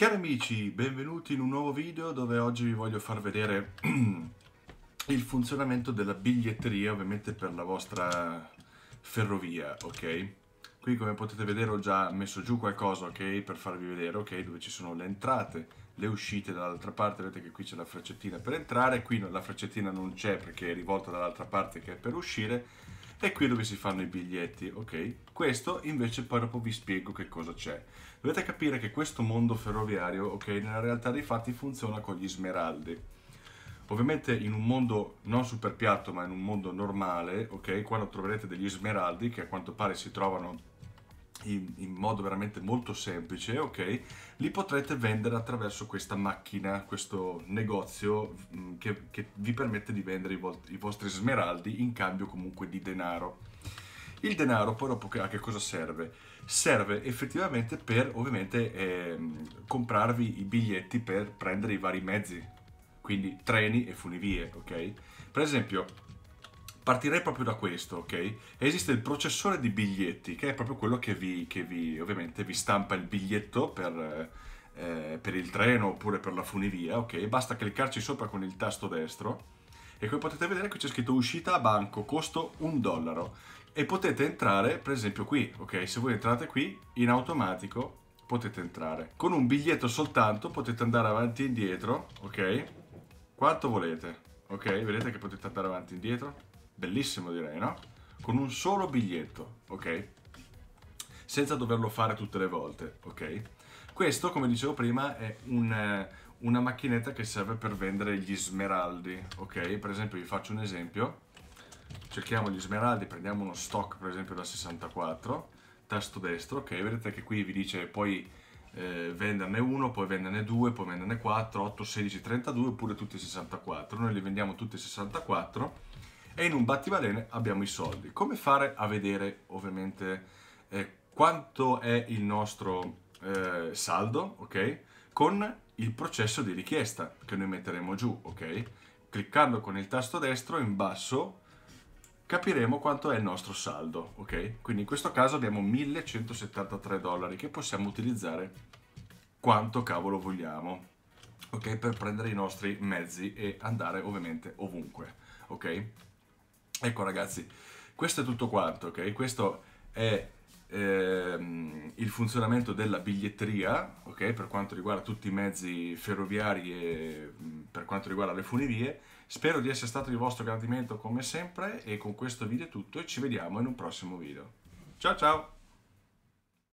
Cari amici, benvenuti in un nuovo video dove oggi vi voglio far vedere il funzionamento della biglietteria ovviamente per la vostra ferrovia, ok? Qui come potete vedere ho già messo giù qualcosa, ok? Per farvi vedere, ok? Dove ci sono le entrate, le uscite dall'altra parte, vedete che qui c'è la freccettina per entrare, qui la freccettina non c'è perché è rivolta dall'altra parte che è per uscire, è qui dove si fanno i biglietti, ok? Questo invece poi dopo vi spiego che cosa c'è. Dovete capire che questo mondo ferroviario, ok, nella realtà dei fatti funziona con gli smeraldi. Ovviamente in un mondo non super piatto, ma in un mondo normale, ok, quando troverete degli smeraldi, che a quanto pare si trovano in, in, modo veramente molto semplice, ok? Li potrete vendere attraverso questa macchina, questo negozio mm, che, che, vi permette di vendere i, vo- i, vostri smeraldi in cambio comunque di denaro. Il denaro poi dopo a che cosa serve? Serve effettivamente per ovviamente eh, comprarvi i biglietti per prendere i vari mezzi, quindi treni e funivie, ok? Per esempio, Partirei proprio da questo, ok? Esiste il processore di biglietti, che è proprio quello che vi, che vi ovviamente vi stampa il biglietto per, eh, eh per il treno oppure per la funivia, ok? Basta cliccarci sopra con il tasto destro e come potete vedere qui c'è scritto uscita a banco, costo un dollaro e potete entrare per esempio qui, ok? Se voi entrate qui in automatico potete entrare. Con un biglietto soltanto potete andare avanti e indietro, ok? Quanto volete, ok? Vedete che potete andare avanti e indietro? bellissimo direi, no? Con un solo biglietto, ok? Senza doverlo fare tutte le volte, ok? Questo, come dicevo prima, è un, eh, una macchinetta che serve per vendere gli smeraldi, ok? Per esempio, vi faccio un esempio. Cerchiamo gli smeraldi, prendiamo uno stock, per esempio, da 64, tasto destro, ok? Vedete che qui vi dice poi eh, venderne uno, poi venderne due, poi venderne 4, 8, 16, 32 oppure tutti 64. Noi li vendiamo tutti 64 e in un battibalene abbiamo i soldi. Come fare a vedere ovviamente eh, quanto è il nostro eh, saldo, ok? Con il processo di richiesta che noi metteremo giù, ok? Cliccando con il tasto destro in basso capiremo quanto è il nostro saldo, ok? Quindi in questo caso abbiamo 1173 dollari che possiamo utilizzare quanto cavolo vogliamo, ok? Per prendere i nostri mezzi e andare ovviamente ovunque, ok? Ecco ragazzi, questo è tutto quanto, ok? Questo è ehm, il funzionamento della biglietteria, ok? Per quanto riguarda tutti i mezzi ferroviari e mm, per quanto riguarda le funivie. Spero di essere stato di vostro gradimento come sempre e con questo video è tutto e ci vediamo in un prossimo video. Ciao ciao!